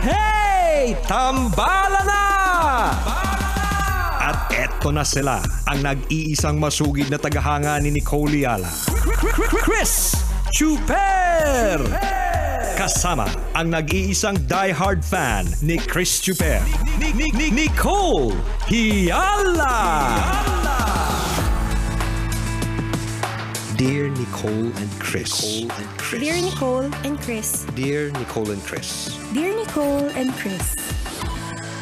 Hey! Tambala na! At eto na sila, ang nag-iisang masugid na tagahanga ni Nicole Yala. Chris Chuper! Kasama ang nag-iisang die-hard fan ni Chris Chuper. Nicole Hiala! Dear Nicole and Chris. Dear Nicole and Chris. Dear Nicole and Chris. Dear Nicole and Chris,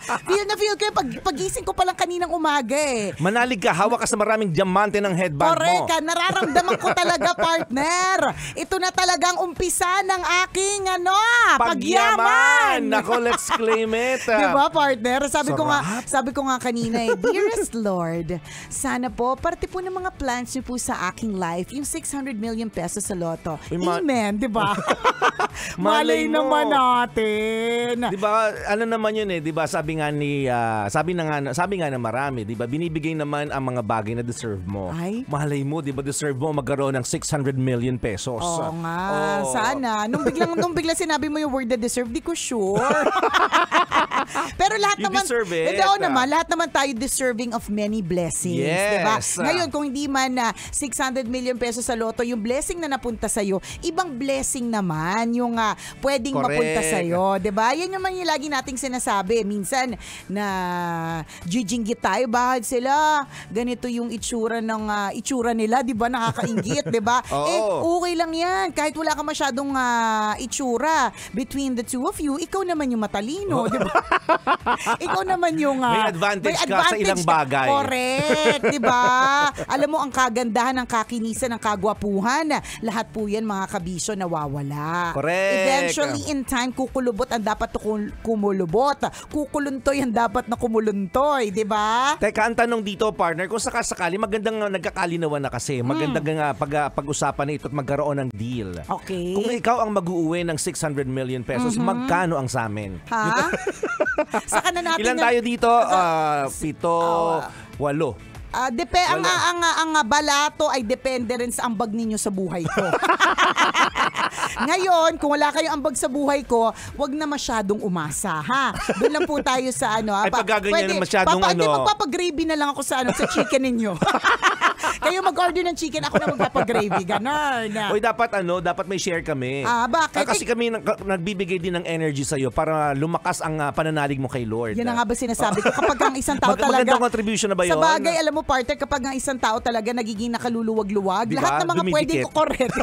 feel na feel ko yung pag, pagising ko palang kaninang umaga eh. Manalig ka, hawak ka sa maraming diamante ng headband Correct, mo. Correct nararamdaman ko talaga partner. Ito na talagang umpisa ng aking ano, pagyaman. pagyaman. Nako, let's claim it. 'Di ba partner? Sabi Sarap. ko nga, sabi ko nga kanina eh, dearest Lord, sana po parte po ng mga plans niyo po sa aking life, yung 600 million pesos sa loto. Uy, Amen, 'di ba? Malay, Malay naman natin. 'Di ba? Ano naman 'yun eh, 'di ba? Sabi sabi nga ni uh, sabi na nga sabi nga na marami, 'di ba? Binibigay naman ang mga bagay na deserve mo. Ay? Malay mo, 'di ba? Deserve mo magkaroon ng 600 million pesos. Oo nga. Oh. Sana nung biglang nung bigla sinabi mo yung word na deserve, di ko sure. Pero lahat you naman deserve it. Hindi, naman, lahat naman tayo deserving of many blessings, yes. 'di ba? Ngayon kung hindi man na uh, 600 million pesos sa loto, yung blessing na napunta sa iyo, ibang blessing naman yung uh, pwedeng Correct. mapunta sa iyo, 'di ba? Yan yung mga lagi nating sinasabi minsan minsan na jijinggit tayo, bakit sila? Ganito yung itsura ng uh, itsura nila, 'di ba? Nakakainggit, 'di ba? Eh okay lang 'yan kahit wala ka masyadong uh, itsura between the two of you, ikaw naman yung matalino, 'di ba? ikaw naman yung uh, may advantage, may advantage ka sa ilang bagay. Correct, 'di ba? Alam mo ang kagandahan ng kakinisan ng kagwapuhan, lahat po 'yan mga kabisyo nawawala. Correct. Eventually in time kukulubot ang dapat kumulubot. Kukulubot lumuluntoy ang dapat na kumuluntoy, di ba? Teka, ang tanong dito, partner, kung sakasakali, magandang nagkakalinawan na kasi. Magandang mm. pag, ah, pag-usapan na ito at magkaroon ng deal. Okay. Kung ikaw ang mag-uuwi ng 600 million pesos, mm-hmm. magkano ang sa amin? Ha? Saka na natin. Ilan na... tayo dito? Uh, pito, uh, walo. Uh, depe, ang, ang, ang, ang balato ay depende rin sa ambag ninyo sa buhay ko. Ngayon, kung wala kayong ambag sa buhay ko, wag na masyadong umasa, ha? Doon lang po tayo sa ano. Ay, pagkaganyan na masyadong papa, ano. Hindi, magpapagravy na lang ako sa ano, sa chicken ninyo. Kayo mag-order ng chicken, ako na magpapagravy. Ganon. Uy, dapat ano, dapat may share kami. Ah, bakit? Ah, kasi kami nagbibigay din ng energy sa iyo para lumakas ang uh, pananalig mo kay Lord. Yan ah. na nga ba sinasabi ko. Kapag ang isang tao talaga... Magandang contribution na ba yun? Sa bagay, alam mo, partner, kapag ang isang tao talaga nagiging nakaluluwag-luwag, diba? lahat ng mga Dumidikit. pwedeng ko correct.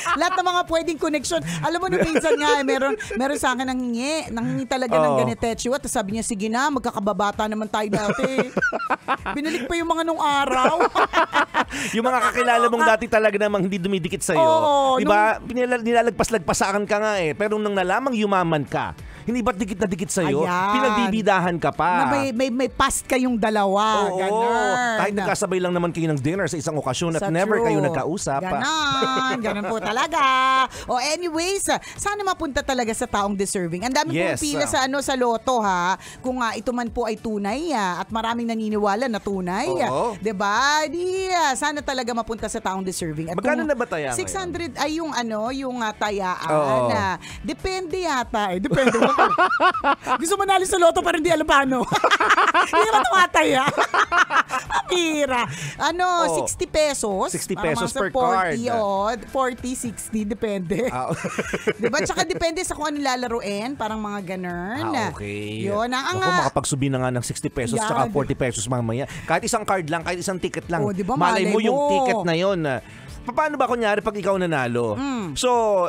lahat ng mga pwedeng connection. Alam mo na minsan nga, eh, meron, meron sa akin ng nge, nangingi talaga oh. ng ganitetsyo. What? sabi niya, sige na, magkakababata naman tayo dati. Binalik pa yung mga nung araw. yung mga kakilala mong dati talaga namang hindi dumidikit sa'yo. Oo. Oh, diba? Nung... Nilalagpas-lagpasakan ka nga eh. Pero nung nalamang yumaman ka, hindi ba't dikit na dikit sa'yo? Ayan. Pinagbibidahan ka pa. Na may, may, may past kayong dalawa. Oo. Ganun. Kahit nagkasabay lang naman kayo ng dinner sa isang okasyon at so never true. kayo nagkausap. Ganon. Ganon po talaga. O oh, anyways, sana mapunta talaga sa taong deserving. Ang dami yes. pila sa ano sa loto ha. Kung uh, ito man po ay tunay uh, at maraming naniniwala na tunay. Oo. Ah, diba? Di, uh, sana talaga mapunta sa taong deserving. At Magkano na ba taya 600 ngayon? ay yung ano, yung uh, tayaan. Oo. Uh, depende yata eh. Depende. Gusto manalo sa loto pero hindi alam paano. hindi naman tumatay ha. Pira. Ano, oh, 60 pesos. 60 pesos per 40, card. Odd, 40, 60, depende. Ah, oh. diba? Tsaka depende sa kung ano lalaruin. Parang mga ganern. Ah, okay. Yun. Ang, ang, Ako, makapagsubi na nga ng 60 pesos yan. tsaka 40 pesos mamaya. Kahit isang card lang, kahit isang ticket lang. Oh, diba, malay, malay mo, mo yung ticket na yun paano ba kunyari pag ikaw nanalo? Mm. So,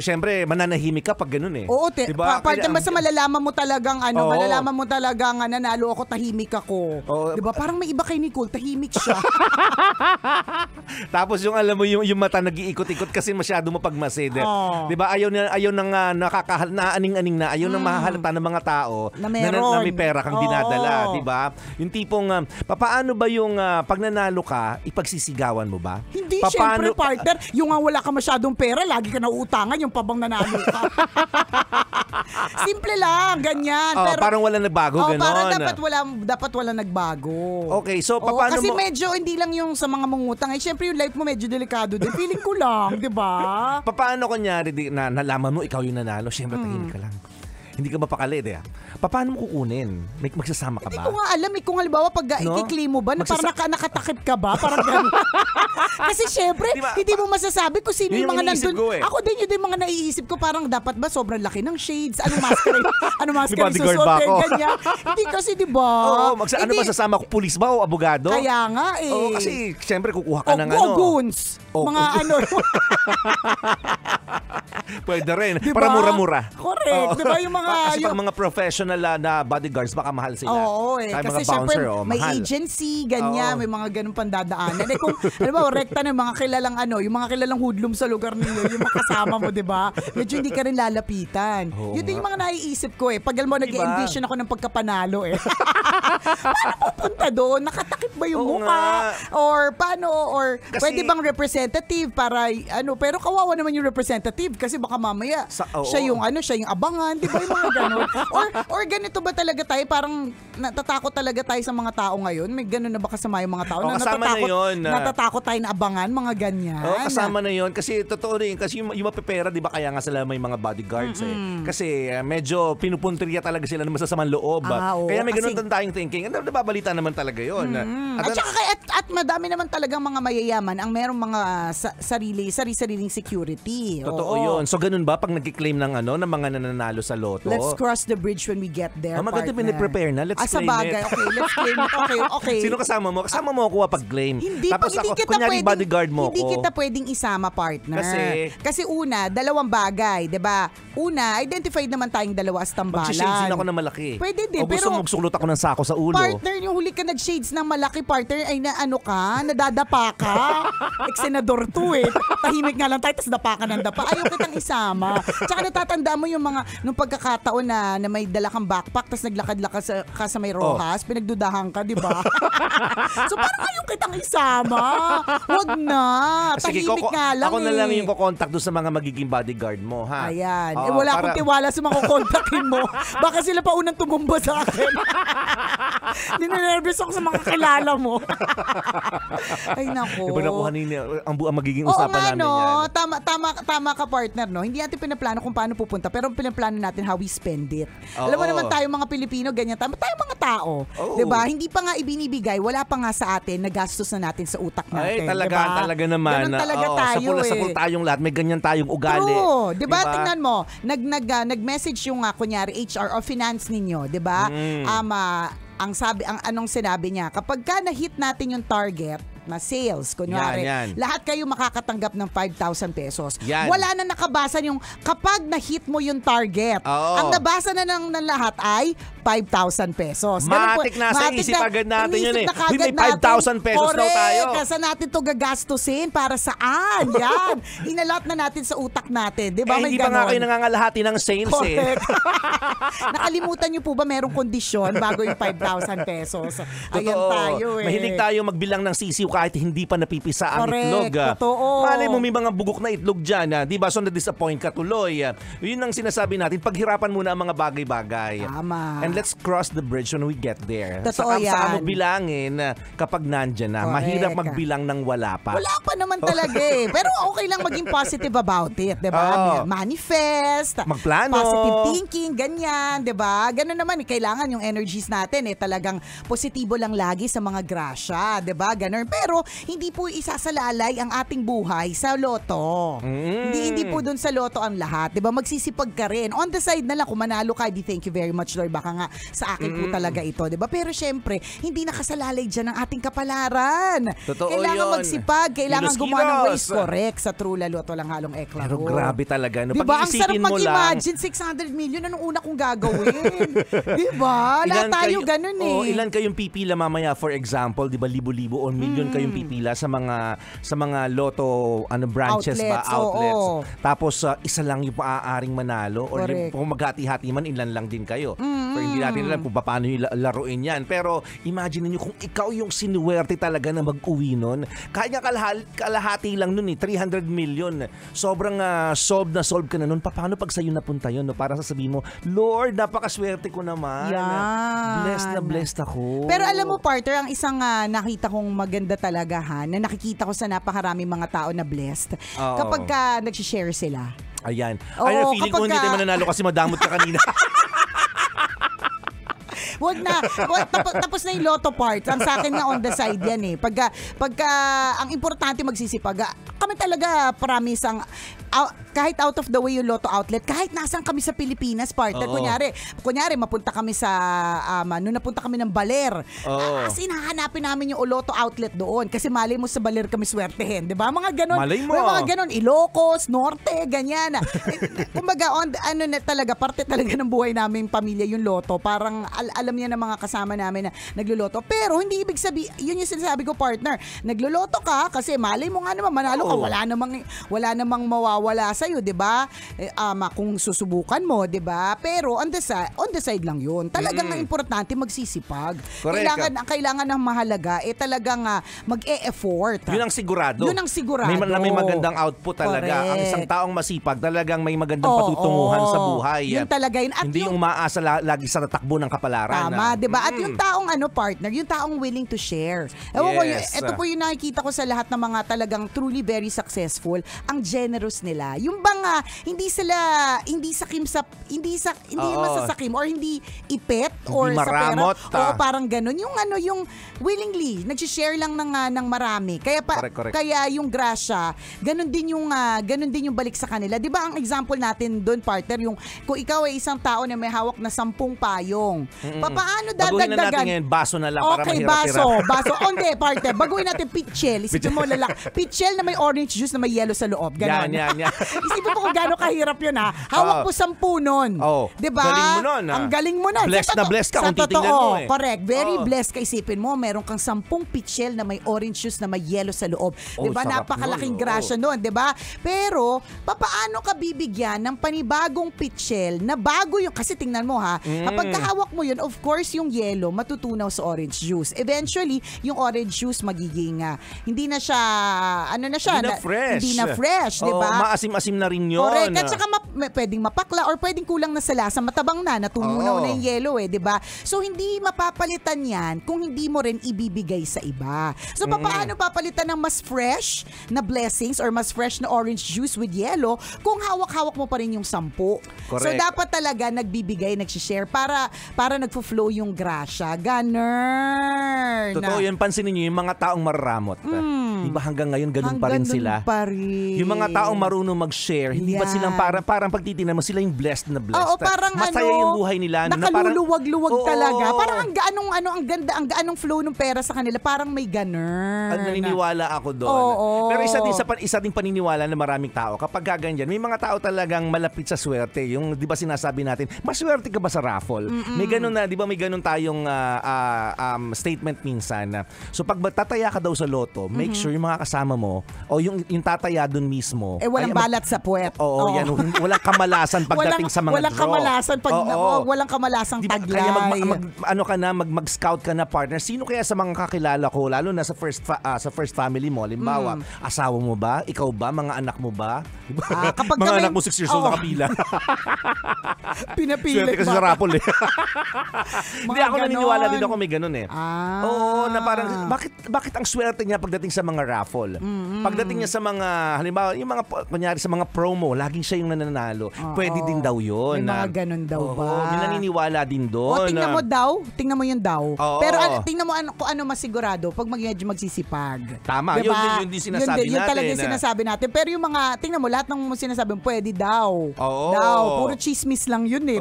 syempre, mananahimik ka pag ganun eh. Oo, te, diba? pa, parang basta malalaman mo talagang ano, Oo. malalaman mo talagang ah, nanalo ako, tahimik ako. Oo. 'Di ba? Parang may iba kay Nicole, tahimik siya. Tapos yung alam mo yung, yung mata nag-iikot-ikot kasi masyado mapagmasid. eh. Oo. 'Di ba? Diba? Ayaw ah, na ayaw nang uh, nakakahal na aning-aning na ayaw nang mahahalata ng mga tao Na na, meron. may pera kang Oo. dinadala, 'di ba? Yung tipong ah, papaano ba yung ah, pag nanalo ka, ipagsisigawan mo ba? Hindi, syempre, partner. Pero yung nga wala ka masyadong pera, lagi ka nauutangan yung pabang nanalo ka. Simple lang, ganyan. Oh, pero, parang wala nagbago, oh, ganon. Parang dapat wala, dapat wala nagbago. Okay, so paano oh, kasi mo... Kasi medyo hindi lang yung sa mga mangutang. Eh, syempre yung life mo medyo delikado din. Feeling ko lang, di ba? paano kunyari di, na, nalaman mo ikaw yung nanalo? syempre hmm. tahimik ka lang hindi ka mapakali, di eh, ah. Paano mo kukunin? May magsasama ka ba? Hindi ko nga alam. Eh, kung halimbawa, pag no? ikikli mo ba, na Magsasa- parang naka, nakatakip ka ba? Parang ganun. Kasi syempre, diba, hindi mo masasabi kung sino yung, yung mga nandun. Ko, eh. Ako din, yun yung mga naiisip ko. Parang dapat ba sobrang laki ng shades? Ano mascara? ano mascara diba, susuotin? Ganyan. Hindi kasi, di ba? Oo, oh, magsa- ano hindi, ano masasama ko? Pulis ba o abogado? Kaya nga eh. oh, kasi syempre kukuha ka o, oh, ng ano. goons. Oh, mga oh. ano. Pwede rin. Diba? Para mura-mura. Correct. Oh. Diba yung mga mga... kasi yung, pag mga professional uh, na bodyguards, baka mahal sila. Oo, oh, eh. kasi mga bouncer, syempre, oh, may mahal. agency, ganyan, oh. may mga ganung pandadaanan. eh kung, alam mo, rekta ng mga kilalang ano, yung mga kilalang hoodlum sa lugar ninyo, yung makasama mo, di ba? Medyo hindi ka rin lalapitan. Oh, Yun din yung mga naiisip ko eh. Pagal mo, diba? nag-envision ako ng pagkapanalo eh. paano pupunta doon? Nakatakip ba yung Oo mukha? Or paano? Or kasi, pwede bang representative para ano? Pero kawawa naman yung representative kasi baka mamaya sa, oh, siya yung ano, siya yung abangan, di ba? Yung mga ganun. or, or ganito ba talaga tayo? Parang natatakot talaga tayo sa mga tao ngayon? May ganun na ba kasama yung mga tao? Oh, na kasama natatakot, na yun. Ah. natatakot tayo na abangan, mga ganyan. Oh, kasama na, na yun. Kasi totoo rin. Kasi yung, yung mapipera, di ba kaya nga sila may mga bodyguards eh. Mm-mm. eh. Kasi uh, medyo pinupuntriya talaga sila ng masasamang loob. Ah, ah oo, kaya may ganun kasi, tayong thinking. Ano, nababalita naman talaga yun. Mm-hmm. At, at, saka, at, at madami naman talagang mga mayayaman ang merong mga sa, sarili, sarili-sariling security. Totoo Oo. yun. So ganun ba pag nag claim ng ano ng mga nananalo sa lot Totoo. Let's cross the bridge when we get there, ah, maganda partner. prepare na. Let's ah, claim bagay. it. Okay, let's claim it. Okay, okay. Sino kasama mo? Kasama mo ako ah, pag claim. Hindi, Tapos hindi ako, kita pwedeng, bodyguard mo Hindi ko. kita pwedeng isama, partner. Kasi, Kasi una, dalawang bagay, 'di ba? Una, identified naman tayong dalawa as tambalan. Mag-shades ako ng malaki. Pwede din, o gusto pero- magsuklot ako ng sako sa ulo. Partner, yung huli ka nag-shades ng malaki, partner, ay na ano ka, nadadapa ka. Ex-senador to eh. Tahimik nga lang tayo, tapos dapa ka ng dapa. Ayaw kitang isama. Tsaka natatandaan mo yung mga, nung pagkaka pagkakataon na, na may dala kang backpack tapos naglakad-lakad sa, ka sa may oh. rojas, oh. pinagdudahan ka, di ba? so parang ngayon kitang isama. Wag na. Ah, sige, Tahimik ko, nga lang Ako eh. na lang eh. yung kukontakt doon sa mga magiging bodyguard mo, ha? Ayan. Eh, Oo, eh, wala para... akong tiwala sa mga kukontakin mo. Baka sila pa unang tumumba sa akin. Ninenervous ako sa mga kilala mo. Ay, nako. Iba ko, nini, ang, ang magiging usapan Oo, namin no? yan. Tama, tama, tama ka, partner, no? Hindi natin pinaplano kung paano pupunta, pero pinaplano natin how we spend it. Oo. Alam mo naman tayo mga Pilipino, ganyan tayo. Tayo mga tao. Oo. 'Di ba? Hindi pa nga ibinibigay, wala pa nga sa atin, nagastos na natin sa utak natin. Ay, talaga, diba? talaga naman. Ganun talaga Oo, tayo sapul na sapul eh. tayong lahat. May ganyan tayong ugali. True. 'Di ba? Diba? Tingnan mo, nag, nag, uh, nag-message yung uh, kunyari HR or finance ninyo, 'di ba? Mm. Um, ang sabi ang anong sinabi niya, kapag ka na-hit natin yung target, na sales, kunwari. Yan, yan. Lahat kayo makakatanggap ng 5,000 pesos. Yan. Wala na nakabasa yung kapag na-hit mo yung target. Oo. Ang nabasa na ng, ng lahat ay 5,000 pesos. Ganun matik na sa isip na, agad natin yun eh. Na may 5,000 pesos Correct. daw tayo. Kasa natin to gagastusin para saan? Yan. Inalat na natin sa utak natin. Di ba? Eh, may hindi ganon. pa nga kayo nangangalahati ng sales eh. Correct. eh. Nakalimutan niyo po ba merong kondisyon bago yung 5,000 pesos? Ayan Totoo. tayo eh. Mahilig tayo magbilang ng sisiw kahit hindi pa napipisa ang Correct. itlog. Totoo. Malay mo may mga bugok na itlog dyan. Ah. Di ba? So na-disappoint ka tuloy. Ah, yun ang sinasabi natin. Paghirapan muna ang mga bagay-bagay. Tama. And And let's cross the bridge when we get there. Totoo saka, yan. Saka mo bilangin ah, kapag nandyan na. Correct. Mahirap magbilang ng wala pa. Wala pa naman oh. talaga eh. Pero okay lang maging positive about it. Diba? Oh. Manifest. Magplano. Positive thinking. Ganyan. di ba? Ganun naman. Eh. Kailangan yung energies natin eh. Talagang positibo lang lagi sa mga grasya. di ba? Ganun. Pero hindi po isasalalay ang ating buhay sa loto. Mm. Hindi, hindi po dun sa loto ang lahat. di ba? Magsisipag ka rin. On the side na lang, kung manalo ka, di thank you very much Lord. Baka nga nga sa akin mm po talaga ito, 'di ba? Pero syempre, hindi nakasalalay diyan ang ating kapalaran. Totoo kailangan yun. magsipag, kailangan Kilos-kilos. gumawa ng ways correct sa true lalo at walang halong ekla. Pero grabe talaga no. Diba? Ang sarap mag-imagine 600 million ano una kong gagawin? 'Di ba? Lahat tayo kayo, ganun eh. Oh, ilan kayong pipila mamaya for example, 'di ba libo-libo o million hmm. kayong pipila sa mga sa mga lotto ano branches outlets, ba outlets. Oo. Tapos uh, isa lang yung maaaring manalo or kung maghati-hati man ilan lang din kayo. Mm-hmm hindi natin hmm. alam kung paano yung laruin yan. Pero imagine niyo kung ikaw yung sinuwerte talaga na mag-uwi nun. Kaya kalahati, kalahati lang nun eh, 300 million. Sobrang uh, ah, solve na solve ka na nun. Paano pag sa'yo napunta yun? No? Para sasabihin mo, Lord, napakaswerte ko naman. Yan. Blessed na blessed ako. Pero alam mo, partner, ang isang uh, nakita kong maganda talaga ha, na nakikita ko sa napakarami mga tao na blessed. Oo. Kapag ka uh, nagsishare sila. Ayan. Ayan, Oo, feeling ko hindi ka... tayo mananalo kasi madamot ka kanina. Wag na. Wag, tapos, tapos na yung lotto part. Ang sa akin na on the side yan eh. Pagka, pagka ang importante magsisipag. Kami talaga promise ang out, ah, kahit out of the way yung Lotto outlet, kahit nasan kami sa Pilipinas, partner, Oo. kunyari, kunyari, mapunta kami sa, um, nung ano, napunta kami ng Baler. Oo. Ah, as in, hahanapin namin yung Lotto outlet doon. Kasi malay mo sa Baler kami swertehin. Di ba? Mga ganun. Malay mo. mga ganun. Ilocos, Norte, ganyan. Kumbaga, on, ano na talaga, parte talaga ng buhay namin pamilya yung Lotto. Parang, al- alam niya ng mga kasama namin na nagluluto. Pero hindi ibig sabi, yun yung sinasabi ko partner, nagluluto ka kasi malay mo nga naman manalo ka, wala namang wala namang mawawala sa iyo, 'di ba? Eh, ama kung susubukan mo, 'di ba? Pero on the side, on the side lang 'yun. Talagang mm. importante magsisipag. Correct. Kailangan ang kailangan ng mahalaga eh talagang uh, mag-e-effort. Yun ang sigurado. Yun ang sigurado. May, may magandang output talaga. Correct. Ang isang taong masipag talagang may magandang oh, patutunguhan oh, sa buhay. Yun talaga yun. At Hindi yung, yung maasa lagi sa tatakbo ng kapalaran tama, 'di ba? At yung mm. taong ano partner, yung taong willing to share. Ewan ko, ito po yung nakikita ko sa lahat ng mga talagang truly very successful, ang generous nila. Yung bang ah, hindi sila hindi sakim sa hindi sa hindi Oo. masasakim or hindi ipet or maramot, sa pera. ah. Oo, parang ganun. Yung ano, yung willingly, nag-share lang ng, ah, ng marami. Kaya pa, Correct, correct. kaya yung grasya, ganun din yung ah, ganun din yung balik sa kanila. 'Di ba ang example natin doon partner yung kung ikaw ay isang tao na may hawak na sampung payong. Mm. Paano dadagdagan? Baguhin na natin ngayon, baso na lang para okay, mahirap Okay, baso. baso. the parte. Baguhin natin pitchel. Isipin mo lalak. Pitchel na may orange juice na may yellow sa loob. Ganon. Yan, yan, yan. Isipin mo kung gano'ng kahirap yun ha. Hawak oh. mo sampu nun. Oh. Diba? Galing mo nun ha? Ah. Ang galing mo nun. Blessed na blessed ka kung titignan mo eh. Correct. Very oh. blessed ka. Isipin mo, meron kang sampung pitchel na may orange juice na may yellow sa loob. Oh, diba? Napakalaking grasya nun. Diba? Pero, paano ka bibigyan ng panibagong pitchel na bago yung, kasi tingnan mo ha, mm. kapag kahawak mo yun, of of course, yung yellow matutunaw sa orange juice. Eventually, yung orange juice magiging uh, hindi na siya ano na siya, hindi na, na fresh. Hindi na fresh, 'di ba? maasim-asim na rin 'yon. Correct. At saka ma- pwedeng mapakla or pwedeng kulang na sa lasa, matabang na, natumunaw Oo. na yung yellow eh, 'di ba? So hindi mapapalitan 'yan kung hindi mo rin ibibigay sa iba. So paano papalitan ng mas fresh na blessings or mas fresh na orange juice with yellow kung hawak-hawak mo pa rin yung sampu? Correct. So dapat talaga nagbibigay, nagsi-share para para nagfo flow yung grasya. Ganner. Totoo yan. Pansinin nyo, yung mga taong mararamot. Mm. Di hanggang ngayon ganun hanggang pa rin sila? Pa rin. Yung mga taong marunong mag-share, hindi ba silang para, parang pagtitinan mo, sila yung blessed na blessed. Oo, parang Masaya ano, yung buhay nila. No, Nakaluluwag-luwag na talaga. Parang ang gaanong, ano, ang ganda, ang gaanong flow ng pera sa kanila. Parang may ganner. At naniniwala ako doon. Oo. Pero isa din, sa, isa din paniniwala na maraming tao, kapag gaganyan, may mga tao talagang malapit sa swerte. Yung, di ba sinasabi natin, maswerte ka ba sa raffle? Mm-mm. May ganun na na, di ba may ganun tayong uh, uh, um, statement minsan. So pag tataya ka daw sa loto, make mm-hmm. sure yung mga kasama mo o yung, yung tataya doon mismo. Eh walang ay, ano, balat sa puwet. Oo, oh. yan. Walang kamalasan pagdating walang, sa mga walang draw. Kamalasan pag, oh, oh. Walang kamalasan pag diba, taglay. Kaya mag, mag, ano ka na, mag, mag-scout ka na partner. Sino kaya sa mga kakilala ko, lalo na sa first, fa- uh, sa first family mo, limbawa, mm. asawa mo ba? Ikaw ba? Mga anak mo ba? Diba? kapag mga kami, anak mo 6 years old oh. nakapila. Pinapili. Swerte kasi sa rapol eh. Hindi ako ganon. naniniwala din ako may ganun eh. Ah. Oo, na parang bakit bakit ang swerte niya pagdating sa mga raffle? Mm-hmm. Pagdating niya sa mga halimbawa yung mga kunyari sa mga promo, laging siya yung nananalo. Oo. Pwede din daw 'yon. May mga ganun daw oo, ba? Oo, naniniwala din doon. O oh, tingnan mo daw, tingnan mo yung daw. Oo. Pero an, tingnan mo ano kung ano masigurado pag mag-edge magsisipag. Tama, diba? yun, yun, yun din sinasabi yun, yun, natin. Yun talaga yung sinasabi natin. Pero yung mga tingnan mo lahat ng mo sinasabi, pwede daw. Oo. Daw, puro chismis lang yun eh.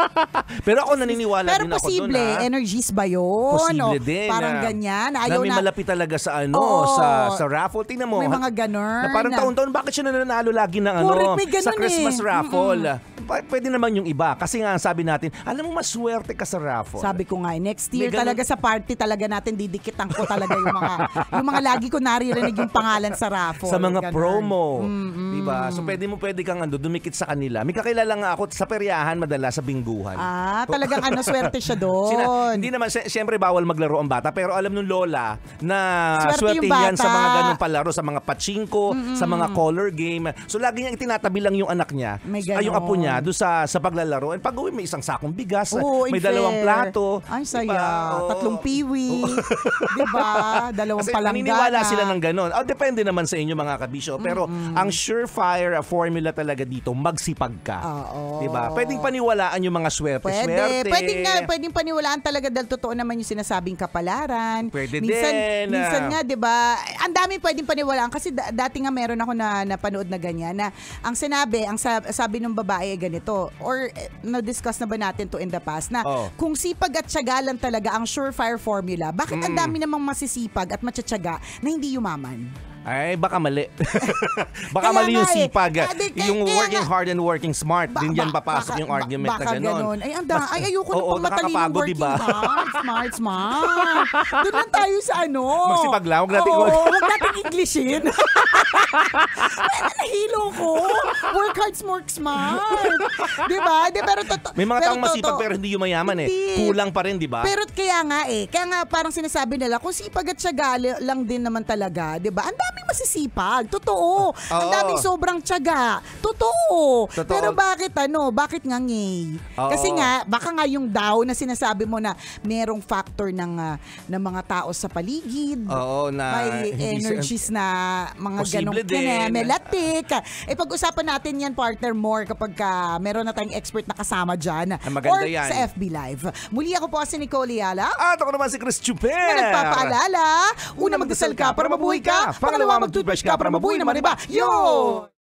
Pero ako naniniwala naniniwala Pero din posible, ako doon, energies ba yun? Posible o, din. Parang na, ah. ganyan. Ayaw na may na, malapit talaga sa ano, oh, sa, sa raffle. Tingnan mo. May mga ganun. Na parang taon-taon, bakit siya nananalo lagi ng ano, sa Christmas eh. raffle? Mm-mm pwede naman yung iba. Kasi nga, sabi natin, alam mo, maswerte ka sa raffle. Sabi ko nga, eh, next year talaga sa party talaga natin, didikitan ko talaga yung mga, yung mga lagi ko naririnig yung pangalan sa raffle. Sa mga ganun. promo. Mm-hmm. Diba? So, pwede mo, pwede kang ando, dumikit sa kanila. May kakilala nga ako sa peryahan, madala sa bingguhan. Ah, talagang ano, swerte siya doon. Sina, hindi naman, siyempre bawal maglaro ang bata. Pero alam nung lola na swerte, swerte yan sa mga ganong palaro, sa mga pachinko, mm-hmm. sa mga color game. So, lagi niya itinatabi lang yung anak niya, ay yung apo niya, niya doon sa sa paglalaro. And pag-uwi may isang sakong bigas, Oo, may unfair. dalawang plato. Ay, saya. Diba? Tatlong piwi. di ba? Dalawang Kasi palanggana. naniniwala sila ng ganun. Oh, depende naman sa inyo mga kabisyo. Pero ang surefire uh, formula talaga dito, magsipag ka. Oo. Di ba? Pwedeng paniwalaan yung mga swerte-swerte. Pwede. Pwede nga. Pwedeng paniwalaan talaga dahil totoo naman yung sinasabing kapalaran. Pwede minsan, din. Minsan ah. nga, di ba? Ang daming pwedeng paniwalaan. Kasi dati nga meron ako na napanood na ganyan na ang sinabi, ang sa- sabi ng babae, ganito? Or eh, na-discuss na ba natin to in the past na Oh. kung sipag at tiyaga lang talaga ang surefire formula, bakit ang mm. dami namang masisipag at matsatsaga na hindi yumaman? Ay, baka mali. baka Kaya mali yung nga eh. sipag. Ah, yung working nga- hard and working smart. Ba- Din yan papasok baka- yung argument ba- baka na gano'n. ganun. Ay, ang da- ay ayoko na Oo, pang matalinong nakakapagod, working diba? hard. Smart, smart. Doon lang tayo sa ano. Magsipag lang, huwag nating- Oo, huwag nating Englishin. Nahilo ko. Work hard, smart, smart. diba? De, pero totoo. May mga taong masipag pero hindi yumayaman eh. Kulang pa rin, di ba? Pero kaya nga eh. Kaya nga parang sinasabi nila, kung sipag at syaga lang din naman talaga, di ba? Ang daming masisipag. Totoo. Ang daming sobrang tiyaga. Totoo. Totoo. Pero bakit ano? Bakit nga ngey? Kasi nga, baka nga yung daw na sinasabi mo na merong factor ng, uh, ng mga tao sa paligid. Oo, na may energies na mga ganong Grabe din. Naneme latik. Eh, pag-usapan natin yan, partner, more kapag ka ah, meron na tayong expert na kasama dyan. Na ah, maganda or yan. sa FB Live. Muli ako po si Nicole Yala. At ako naman si Chris Chuper. Na nagpapaalala. Una, magdasal ka para mabuhay ka. Pangalawa, magtoothbrush ka para mabuhay naman iba. Yo!